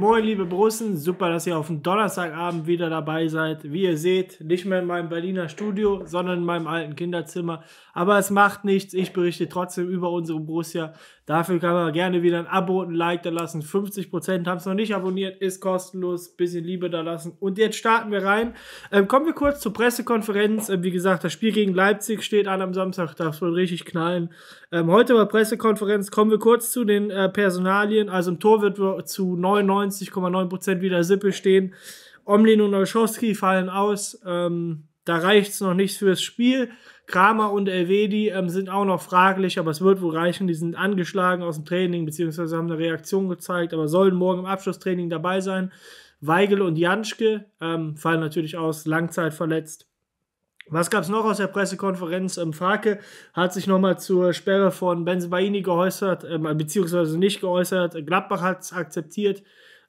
Moin, liebe Brussen, super, dass ihr auf dem Donnerstagabend wieder dabei seid. Wie ihr seht, nicht mehr in meinem Berliner Studio, sondern in meinem alten Kinderzimmer. Aber es macht nichts, ich berichte trotzdem über unsere Borussia. Dafür kann man gerne wieder ein Abo und ein Like da lassen. 50% haben es noch nicht abonniert, ist kostenlos. Bisschen Liebe da lassen. Und jetzt starten wir rein. Ähm, kommen wir kurz zur Pressekonferenz. Ähm, wie gesagt, das Spiel gegen Leipzig steht an am Samstag. Das wird richtig knallen. Ähm, heute war Pressekonferenz. Kommen wir kurz zu den äh, Personalien. Also im Tor wird zu 99,9% wieder Sippe stehen. Omlin und Olschowski fallen aus. Ähm, da reicht es noch nicht fürs Spiel. Kramer und Elvedi ähm, sind auch noch fraglich, aber es wird wohl reichen. Die sind angeschlagen aus dem Training, beziehungsweise haben eine Reaktion gezeigt, aber sollen morgen im Abschlusstraining dabei sein. Weigel und Janschke ähm, fallen natürlich aus, langzeitverletzt. Was gab es noch aus der Pressekonferenz? Ähm, Farke hat sich nochmal zur Sperre von Benzebaini geäußert, ähm, beziehungsweise nicht geäußert. Gladbach hat es akzeptiert.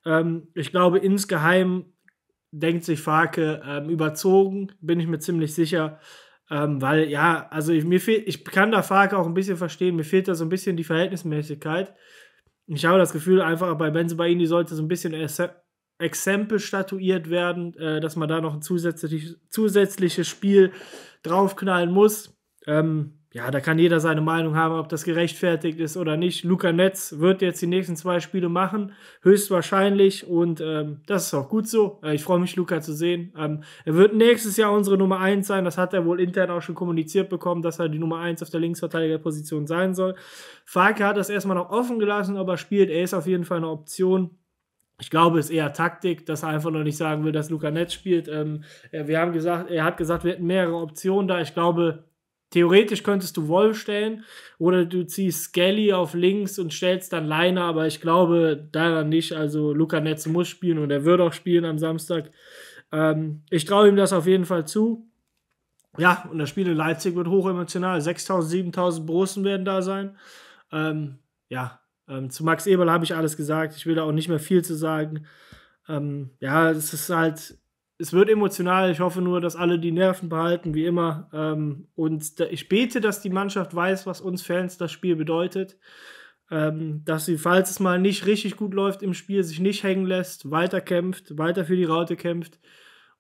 Ähm, ich glaube, insgeheim denkt sich Farke ähm, überzogen, bin ich mir ziemlich sicher. Ähm, weil ja, also ich, mir fehlt, ich kann da Farke auch ein bisschen verstehen, mir fehlt da so ein bisschen die Verhältnismäßigkeit. Ich habe das Gefühl, einfach bei Benzebaini sollte so ein bisschen Exempel statuiert werden, äh, dass man da noch ein zusätzlich, zusätzliches Spiel draufknallen muss. Ähm, ja, da kann jeder seine Meinung haben, ob das gerechtfertigt ist oder nicht. Luca Netz wird jetzt die nächsten zwei Spiele machen, höchstwahrscheinlich. Und ähm, das ist auch gut so. Äh, ich freue mich, Luca zu sehen. Ähm, er wird nächstes Jahr unsere Nummer 1 sein. Das hat er wohl intern auch schon kommuniziert bekommen, dass er die Nummer 1 auf der Linksverteidigerposition sein soll. Farke hat das erstmal noch offen gelassen, aber spielt. Er ist auf jeden Fall eine Option. Ich glaube, es ist eher Taktik, dass er einfach noch nicht sagen will, dass Luca Netz spielt. Ähm, wir haben gesagt, er hat gesagt, wir hätten mehrere Optionen da. Ich glaube, Theoretisch könntest du Wolf stellen oder du ziehst Skelly auf links und stellst dann Leiner, aber ich glaube daran nicht. Also Luca Netz muss spielen und er wird auch spielen am Samstag. Ähm, ich traue ihm das auf jeden Fall zu. Ja, und das Spiel in Leipzig wird hochemotional. 6000, 7000 Borussen werden da sein. Ähm, ja, ähm, zu Max Eberl habe ich alles gesagt. Ich will da auch nicht mehr viel zu sagen. Ähm, ja, es ist halt es wird emotional. Ich hoffe nur, dass alle die Nerven behalten, wie immer. Ähm, und da, ich bete, dass die Mannschaft weiß, was uns Fans das Spiel bedeutet. Ähm, dass sie, falls es mal nicht richtig gut läuft im Spiel, sich nicht hängen lässt, weiterkämpft, weiter für die Raute kämpft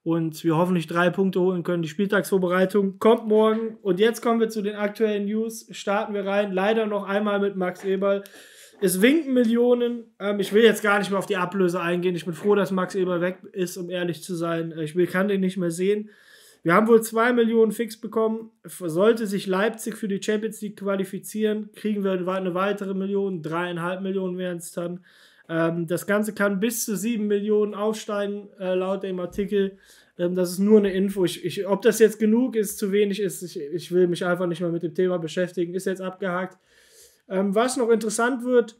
und wir hoffentlich drei Punkte holen können. Die Spieltagsvorbereitung kommt morgen. Und jetzt kommen wir zu den aktuellen News. Starten wir rein. Leider noch einmal mit Max Eberl. Es winken Millionen. Ähm, ich will jetzt gar nicht mehr auf die Ablöse eingehen. Ich bin froh, dass Max Eber weg ist, um ehrlich zu sein. Äh, ich will, kann den nicht mehr sehen. Wir haben wohl 2 Millionen fix bekommen. Sollte sich Leipzig für die Champions League qualifizieren, kriegen wir eine weitere Million. Dreieinhalb Millionen wären es dann. Ähm, das Ganze kann bis zu 7 Millionen aufsteigen, äh, laut dem Artikel. Ähm, das ist nur eine Info. Ich, ich, ob das jetzt genug ist, zu wenig ist, ich, ich will mich einfach nicht mehr mit dem Thema beschäftigen. Ist jetzt abgehakt. Ähm, was noch interessant wird,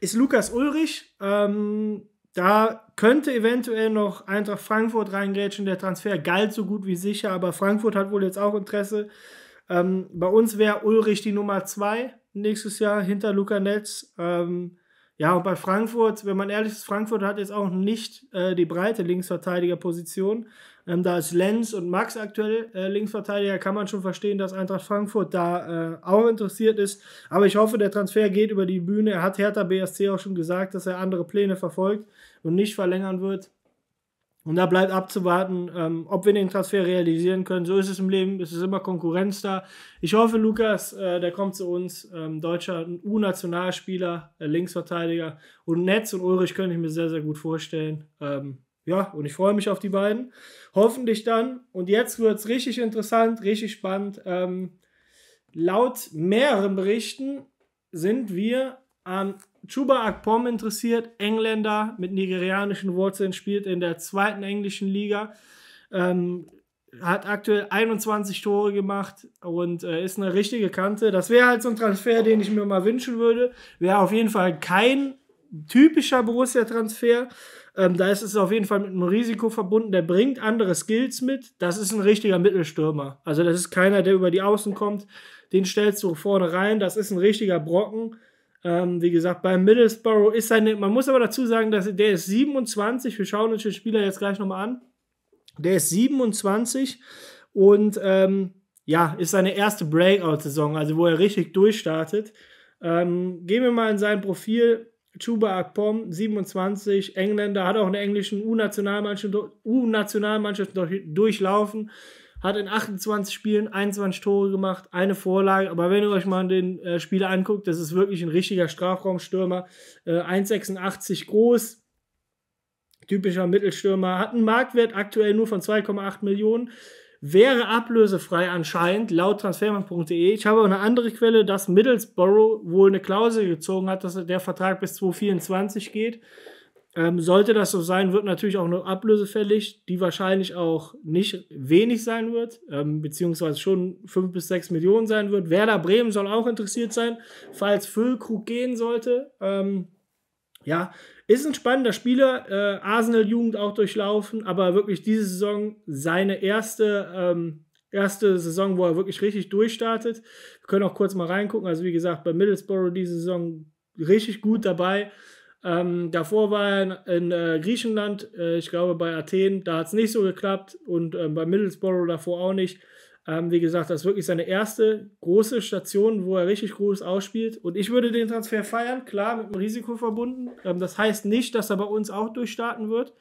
ist Lukas Ulrich. Ähm, da könnte eventuell noch Eintracht Frankfurt reingrätschen. Der Transfer galt so gut wie sicher, aber Frankfurt hat wohl jetzt auch Interesse. Ähm, bei uns wäre Ulrich die Nummer 2 nächstes Jahr hinter Luca Netz. Ähm, ja, und bei Frankfurt, wenn man ehrlich ist, Frankfurt hat jetzt auch nicht äh, die breite Linksverteidigerposition. Ähm, da ist Lenz und Max aktuell äh, Linksverteidiger, kann man schon verstehen, dass Eintracht Frankfurt da äh, auch interessiert ist. Aber ich hoffe, der Transfer geht über die Bühne. Er hat Hertha BSC auch schon gesagt, dass er andere Pläne verfolgt und nicht verlängern wird. Und da bleibt abzuwarten, ähm, ob wir den Transfer realisieren können. So ist es im Leben, es ist immer Konkurrenz da. Ich hoffe, Lukas, äh, der kommt zu uns, ähm, deutscher U-Nationalspieler, äh, Linksverteidiger. Und Netz und Ulrich könnte ich mir sehr, sehr gut vorstellen. Ähm, ja, und ich freue mich auf die beiden. Hoffentlich dann. Und jetzt wird es richtig interessant, richtig spannend. Ähm, laut mehreren Berichten sind wir ähm, Chuba Akpom interessiert, Engländer mit nigerianischen Wurzeln, spielt in der zweiten englischen Liga. Ähm, hat aktuell 21 Tore gemacht und äh, ist eine richtige Kante. Das wäre halt so ein Transfer, den ich mir mal wünschen würde. Wäre auf jeden Fall kein typischer Borussia-Transfer. Ähm, da ist es auf jeden Fall mit einem Risiko verbunden. Der bringt andere Skills mit. Das ist ein richtiger Mittelstürmer. Also das ist keiner, der über die Außen kommt. Den stellst du vorne rein. Das ist ein richtiger Brocken. Ähm, wie gesagt, bei Middlesbrough ist seine, man muss aber dazu sagen, dass der ist 27, wir schauen uns den Spieler jetzt gleich nochmal an. Der ist 27 und ähm, ja, ist seine erste Breakout-Saison, also wo er richtig durchstartet. Ähm, gehen wir mal in sein Profil. Chuba Akpom, 27, Engländer, hat auch eine englische U-Nationalmannschaft durchlaufen, hat in 28 Spielen 21 Tore gemacht, eine Vorlage. Aber wenn ihr euch mal den äh, Spieler anguckt, das ist wirklich ein richtiger Strafraumstürmer. Äh, 1,86 groß, typischer Mittelstürmer. Hat einen Marktwert aktuell nur von 2,8 Millionen. Wäre ablösefrei anscheinend, laut transfermarkt.de. Ich habe auch eine andere Quelle, dass Middlesbrough wohl eine Klausel gezogen hat, dass der Vertrag bis 2024 geht. Ähm, sollte das so sein, wird natürlich auch eine Ablöse fällig, die wahrscheinlich auch nicht wenig sein wird, ähm, beziehungsweise schon 5 bis 6 Millionen sein wird. Werder Bremen soll auch interessiert sein, falls Füllkrug gehen sollte. Ähm, ja, ist ein spannender Spieler, äh, Arsenal-Jugend auch durchlaufen, aber wirklich diese Saison seine erste, ähm, erste Saison, wo er wirklich richtig durchstartet. Wir können auch kurz mal reingucken. Also wie gesagt, bei Middlesbrough diese Saison richtig gut dabei. Ähm, davor war er in, in äh, Griechenland, äh, ich glaube bei Athen, da hat es nicht so geklappt und äh, bei Middlesbrough davor auch nicht. Ähm, wie gesagt, das ist wirklich seine erste große Station, wo er richtig groß ausspielt. Und ich würde den Transfer feiern, klar, mit einem Risiko verbunden. Ähm, das heißt nicht, dass er bei uns auch durchstarten wird.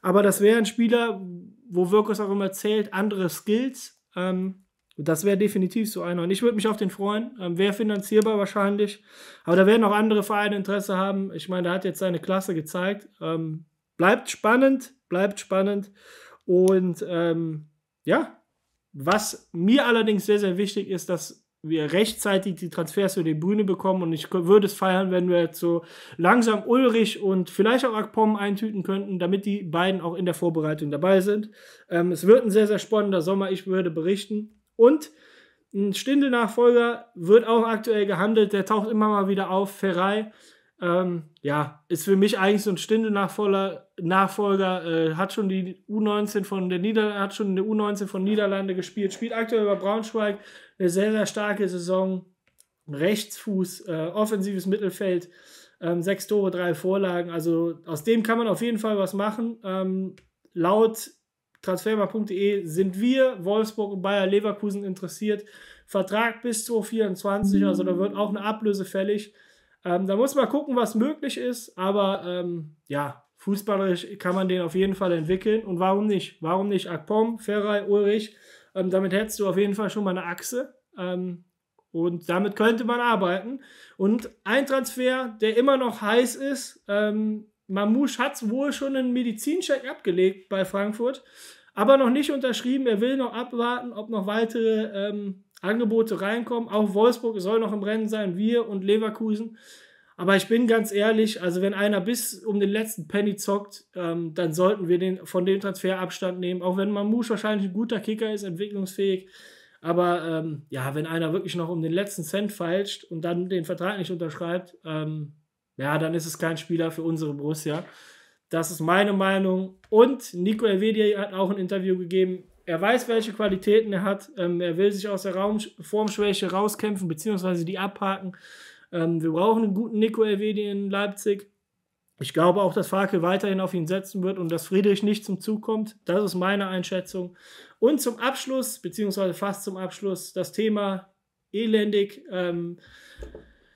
Aber das wäre ein Spieler, wo Wirkos auch immer zählt, andere Skills. Ähm, das wäre definitiv so einer. Und ich würde mich auf den freuen. Ähm, wäre finanzierbar wahrscheinlich. Aber da werden auch andere Vereine Interesse haben. Ich meine, der hat jetzt seine Klasse gezeigt. Ähm, bleibt spannend, bleibt spannend. Und ähm, ja, was mir allerdings sehr, sehr wichtig ist, dass wir rechtzeitig die Transfers für die Bühne bekommen. Und ich würde es feiern, wenn wir jetzt so langsam Ulrich und vielleicht auch Akpom eintüten könnten, damit die beiden auch in der Vorbereitung dabei sind. Ähm, es wird ein sehr, sehr spannender Sommer. Ich würde berichten. Und ein Stindel-Nachfolger wird auch aktuell gehandelt, der taucht immer mal wieder auf. Ferrei, ähm, ja, ist für mich eigentlich so ein Stindel-Nachfolger, Nachfolger, äh, hat schon die U19 von der Niederlande, hat schon in der U19 von Niederlande gespielt, spielt aktuell bei Braunschweig, eine sehr, sehr starke Saison. Rechtsfuß, äh, offensives Mittelfeld, ähm, sechs Tore, drei Vorlagen. Also aus dem kann man auf jeden Fall was machen. Ähm, laut transfermarkt.de sind wir, Wolfsburg und Bayer Leverkusen interessiert. Vertrag bis 2024, also da wird auch eine Ablöse fällig. Ähm, da muss man gucken, was möglich ist, aber ähm, ja, fußballerisch kann man den auf jeden Fall entwickeln und warum nicht? Warum nicht Akpom, Ferrei, Ulrich? Ähm, damit hättest du auf jeden Fall schon mal eine Achse ähm, und damit könnte man arbeiten. Und ein Transfer, der immer noch heiß ist, ähm, Mamouche hat wohl schon einen Medizincheck abgelegt bei Frankfurt, aber noch nicht unterschrieben. Er will noch abwarten, ob noch weitere ähm, Angebote reinkommen. Auch Wolfsburg soll noch im Rennen sein, wir und Leverkusen. Aber ich bin ganz ehrlich, also wenn einer bis um den letzten Penny zockt, ähm, dann sollten wir den, von dem Transfer Abstand nehmen. Auch wenn Mamouche wahrscheinlich ein guter Kicker ist, entwicklungsfähig. Aber ähm, ja, wenn einer wirklich noch um den letzten Cent feilscht und dann den Vertrag nicht unterschreibt, ähm, ja, dann ist es kein Spieler für unsere Borussia. Das ist meine Meinung. Und Nico Elvedia hat auch ein Interview gegeben. Er weiß, welche Qualitäten er hat. Ähm, er will sich aus der Raum Formschwäche rauskämpfen, beziehungsweise die abhaken. Ähm, wir brauchen einen guten Nico Elvedia in Leipzig. Ich glaube auch, dass Farke weiterhin auf ihn setzen wird und dass Friedrich nicht zum Zug kommt. Das ist meine Einschätzung. Und zum Abschluss, beziehungsweise fast zum Abschluss, das Thema elendig. Ähm,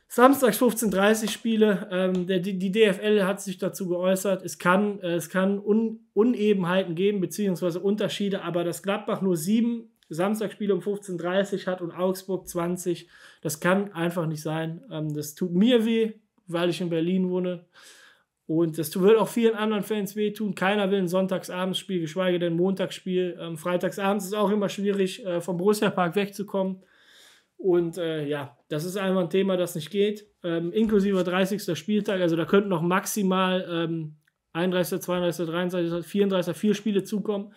Samstags 15:30 Spiele. Ähm, der, die DFL hat sich dazu geäußert. Es kann, äh, es kann Un Unebenheiten geben, beziehungsweise Unterschiede, aber dass Gladbach nur sieben Samstagspiele um 15:30 Uhr hat und Augsburg 20, das kann einfach nicht sein. Ähm, das tut mir weh, weil ich in Berlin wohne. Und das wird auch vielen anderen Fans wehtun. Keiner will ein Sonntagsabendspiel, geschweige denn Montagsspiel. Ähm, freitagsabends ist auch immer schwierig, äh, vom Borussia Park wegzukommen. Und äh, ja, das ist einfach ein Thema, das nicht geht. Ähm, inklusive 30. Spieltag, also da könnten noch maximal ähm, 31., 32., 33., 34. vier Spiele zukommen.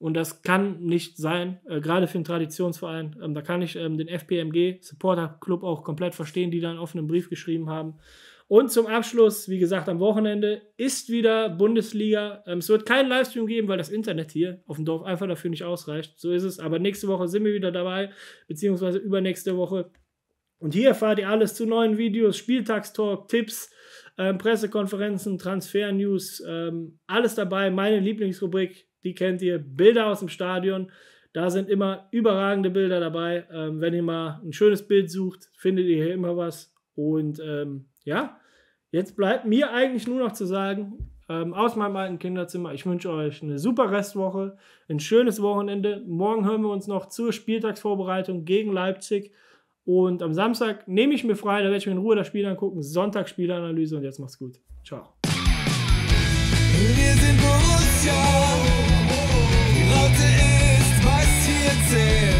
Und das kann nicht sein, äh, gerade für einen Traditionsverein. Ähm, da kann ich ähm, den FPMG Supporter Club auch komplett verstehen, die da einen offenen Brief geschrieben haben und zum Abschluss, wie gesagt, am Wochenende ist wieder Bundesliga. Ähm, es wird keinen Livestream geben, weil das Internet hier auf dem Dorf einfach dafür nicht ausreicht. So ist es. Aber nächste Woche sind wir wieder dabei, beziehungsweise übernächste Woche. Und hier erfahrt ihr alles zu neuen Videos, Spieltagstalk, Tipps, ähm, Pressekonferenzen, Transfer-News, ähm, alles dabei. Meine Lieblingsrubrik, die kennt ihr, Bilder aus dem Stadion. Da sind immer überragende Bilder dabei. Ähm, wenn ihr mal ein schönes Bild sucht, findet ihr hier immer was. Und ähm, ja, jetzt bleibt mir eigentlich nur noch zu sagen, ähm, aus meinem alten Kinderzimmer, ich wünsche euch eine super Restwoche, ein schönes Wochenende. Morgen hören wir uns noch zur Spieltagsvorbereitung gegen Leipzig. Und am Samstag nehme ich mir frei, da werde ich mir in Ruhe das Spiel angucken. Sonntag Spielanalyse und jetzt macht's gut. Ciao. Wir sind Borussia, die Raute ist weiß 14.